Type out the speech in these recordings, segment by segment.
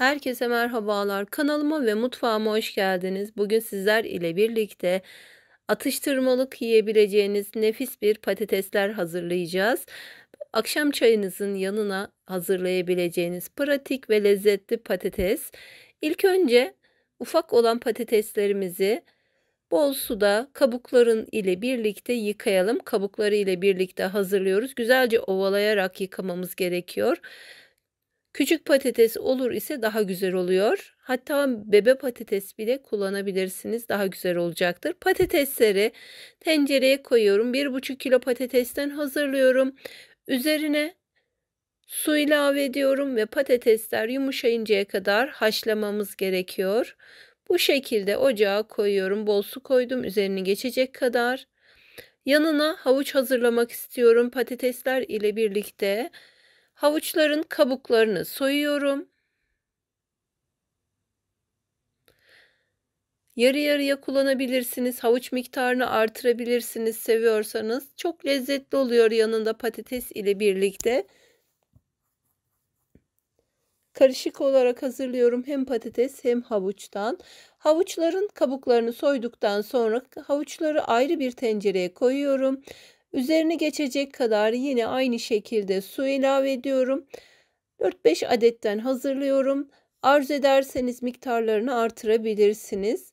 Herkese merhabalar. Kanalıma ve mutfağıma hoş geldiniz. Bugün sizler ile birlikte atıştırmalık yiyebileceğiniz nefis bir patatesler hazırlayacağız. Akşam çayınızın yanına hazırlayabileceğiniz pratik ve lezzetli patates. İlk önce ufak olan patateslerimizi bol suda kabukların ile birlikte yıkayalım. Kabukları ile birlikte hazırlıyoruz. Güzelce ovalayarak yıkamamız gerekiyor. Küçük patates olur ise daha güzel oluyor. Hatta bebe patates bile kullanabilirsiniz. Daha güzel olacaktır. Patatesleri tencereye koyuyorum. 1,5 kilo patatesten hazırlıyorum. Üzerine su ilave ediyorum ve patatesler yumuşayıncaya kadar haşlamamız gerekiyor. Bu şekilde ocağa koyuyorum. Bol su koydum üzerini geçecek kadar. Yanına havuç hazırlamak istiyorum patatesler ile birlikte. Havuçların kabuklarını soyuyorum. Yarı yarıya kullanabilirsiniz. Havuç miktarını artırabilirsiniz seviyorsanız. Çok lezzetli oluyor yanında patates ile birlikte. Karışık olarak hazırlıyorum hem patates hem havuçtan. Havuçların kabuklarını soyduktan sonra havuçları ayrı bir tencereye koyuyorum Üzerine geçecek kadar yine aynı şekilde su ilave ediyorum. 4-5 adetten hazırlıyorum. Arzu ederseniz miktarlarını artırabilirsiniz.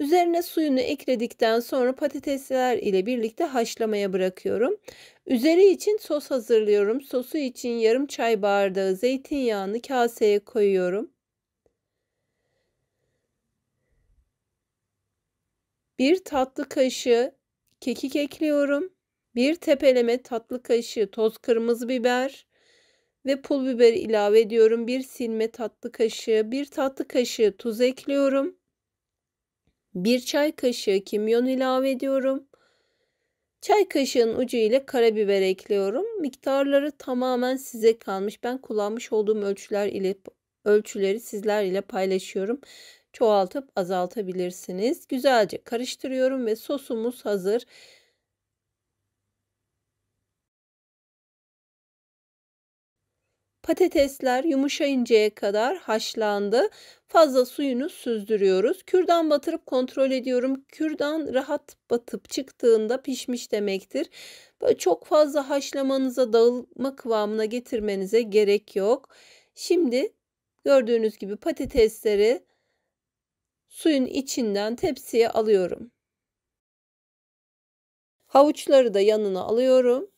Üzerine suyunu ekledikten sonra patatesler ile birlikte haşlamaya bırakıyorum. Üzeri için sos hazırlıyorum. Sosu için yarım çay bardağı zeytinyağını kaseye koyuyorum. Bir tatlı kaşığı kekik ekliyorum bir tepeleme tatlı kaşığı toz kırmızı biber ve pul biberi ilave ediyorum. Bir silme tatlı kaşığı, bir tatlı kaşığı tuz ekliyorum. Bir çay kaşığı kimyon ilave ediyorum. Çay kaşığının ucu ile karabiber ekliyorum. Miktarları tamamen size kalmış. Ben kullanmış olduğum ölçüler ile ölçüleri sizler ile paylaşıyorum. Çoğaltıp azaltabilirsiniz. Güzelce karıştırıyorum ve sosumuz hazır. Patatesler yumuşayıncaya kadar haşlandı. Fazla suyunu süzdürüyoruz. Kürdan batırıp kontrol ediyorum. Kürdan rahat batıp çıktığında pişmiş demektir. Böyle çok fazla haşlamanıza dağılma kıvamına getirmenize gerek yok. Şimdi gördüğünüz gibi patatesleri suyun içinden tepsiye alıyorum. Havuçları da yanına alıyorum.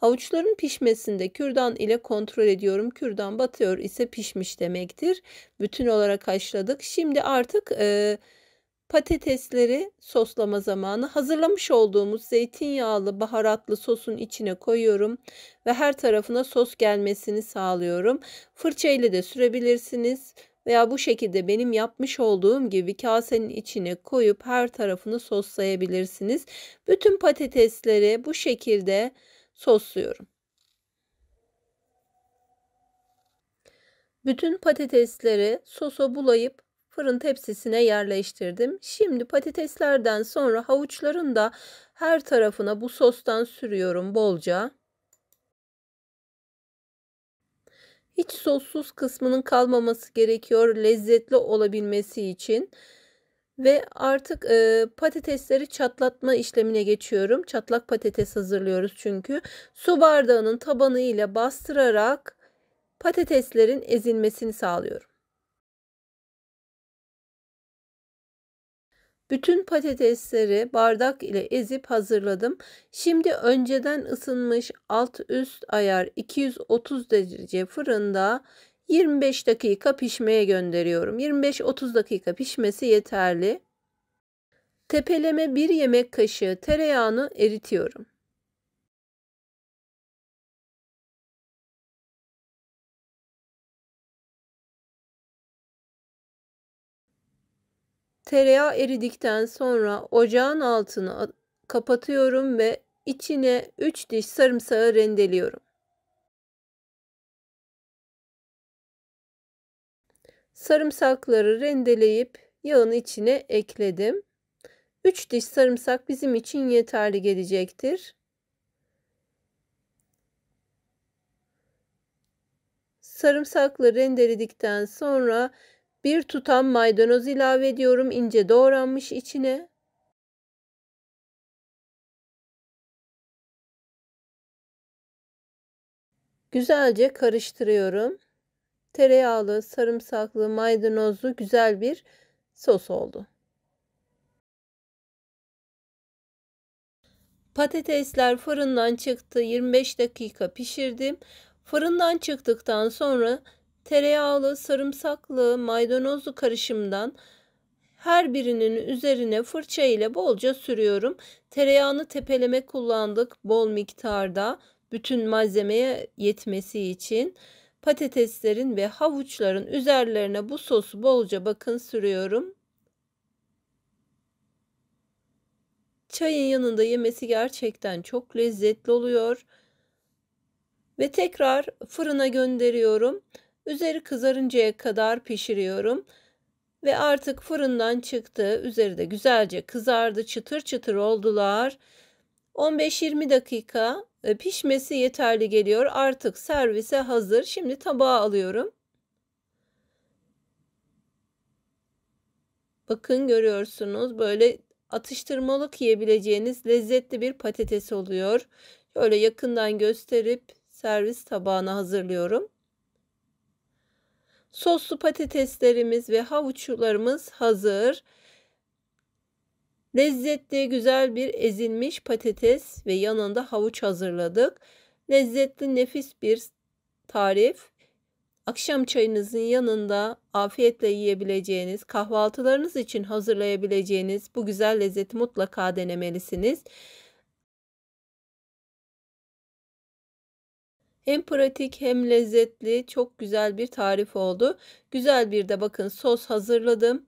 Havuçların pişmesinde kürdan ile kontrol ediyorum. Kürdan batıyor ise pişmiş demektir. Bütün olarak haşladık. Şimdi artık e, patatesleri soslama zamanı. Hazırlamış olduğumuz zeytinyağlı baharatlı sosun içine koyuyorum ve her tarafına sos gelmesini sağlıyorum. Fırça ile de sürebilirsiniz veya bu şekilde benim yapmış olduğum gibi kasenin içine koyup her tarafını soslayabilirsiniz. Bütün patatesleri bu şekilde sosluyorum. Bütün patatesleri sosa bulayıp fırın tepsisine yerleştirdim. Şimdi patateslerden sonra havuçların da her tarafına bu sostan sürüyorum bolca. Hiç sossuz kısmının kalmaması gerekiyor lezzetli olabilmesi için. Ve artık e, patatesleri çatlatma işlemine geçiyorum. Çatlak patates hazırlıyoruz çünkü. Su bardağının tabanıyla bastırarak patateslerin ezilmesini sağlıyorum. Bütün patatesleri bardak ile ezip hazırladım. Şimdi önceden ısınmış alt üst ayar 230 derece fırında 25 dakika pişmeye gönderiyorum. 25-30 dakika pişmesi yeterli. Tepeleme 1 yemek kaşığı tereyağını eritiyorum. Tereyağı eridikten sonra ocağın altını kapatıyorum ve içine 3 diş sarımsağı rendeliyorum. Sarımsakları rendeleyip yağın içine ekledim. 3 diş sarımsak bizim için yeterli gelecektir. Sarımsakları rendeledikten sonra bir tutam maydanoz ilave ediyorum ince doğranmış içine. Güzelce karıştırıyorum tereyağlı, sarımsaklı, maydanozlu güzel bir sos oldu. Patatesler fırından çıktı. 25 dakika pişirdim. Fırından çıktıktan sonra tereyağlı, sarımsaklı, maydanozlu karışımdan her birinin üzerine fırça ile bolca sürüyorum. Tereyağını tepeleme kullandık bol miktarda bütün malzemeye yetmesi için patateslerin ve havuçların üzerlerine bu sosu bolca bakın sürüyorum. Çayın yanında yemesi gerçekten çok lezzetli oluyor. Ve tekrar fırına gönderiyorum. Üzeri kızarıncaya kadar pişiriyorum. Ve artık fırından çıktı. Üzeri de güzelce kızardı. Çıtır çıtır oldular. 15-20 dakika e, pişmesi yeterli geliyor. Artık servise hazır. Şimdi tabağa alıyorum. Bakın görüyorsunuz böyle atıştırmalık yiyebileceğiniz lezzetli bir patates oluyor. Şöyle yakından gösterip servis tabağına hazırlıyorum. Soslu patateslerimiz ve havuçlarımız hazır. Lezzetli güzel bir ezilmiş patates ve yanında havuç hazırladık. Lezzetli nefis bir tarif. Akşam çayınızın yanında afiyetle yiyebileceğiniz, kahvaltılarınız için hazırlayabileceğiniz bu güzel lezzeti mutlaka denemelisiniz. Hem pratik hem lezzetli çok güzel bir tarif oldu. Güzel bir de bakın sos hazırladım.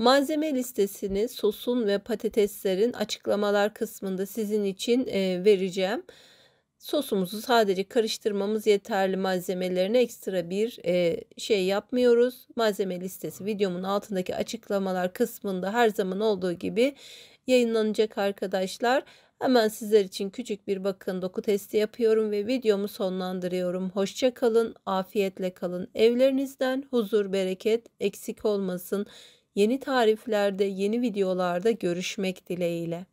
Malzeme listesini sosun ve patateslerin açıklamalar kısmında sizin için e, vereceğim. Sosumuzu sadece karıştırmamız yeterli malzemelerine ekstra bir e, şey yapmıyoruz. Malzeme listesi videomun altındaki açıklamalar kısmında her zaman olduğu gibi yayınlanacak arkadaşlar. Hemen sizler için küçük bir bakın doku testi yapıyorum ve videomu sonlandırıyorum. Hoşça kalın, afiyetle kalın. Evlerinizden huzur, bereket eksik olmasın. Yeni tariflerde, yeni videolarda görüşmek dileğiyle.